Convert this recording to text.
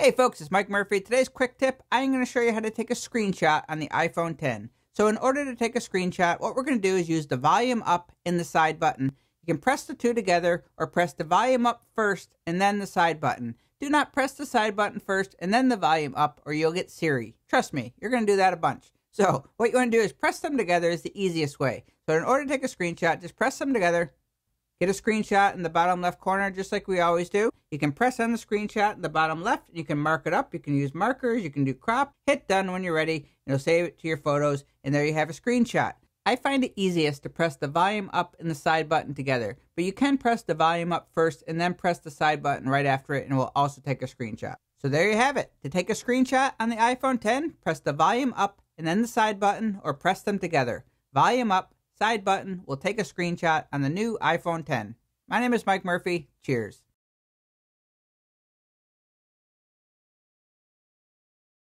Hey folks, it's Mike Murphy. Today's quick tip, I'm going to show you how to take a screenshot on the iPhone 10. So in order to take a screenshot, what we're going to do is use the volume up and the side button. You can press the two together or press the volume up first and then the side button. Do not press the side button first and then the volume up or you'll get Siri. Trust me, you're going to do that a bunch. So what you want to do is press them together is the easiest way. So in order to take a screenshot, just press them together Get a screenshot in the bottom left corner, just like we always do. You can press on the screenshot in the bottom left, you can mark it up. You can use markers, you can do crop, hit done when you're ready, it'll save it to your photos, and there you have a screenshot. I find it easiest to press the volume up and the side button together, but you can press the volume up first and then press the side button right after it and it will also take a screenshot. So there you have it. To take a screenshot on the iPhone 10, press the volume up and then the side button or press them together. Volume up side button will take a screenshot on the new iPhone 10. My name is Mike Murphy. Cheers.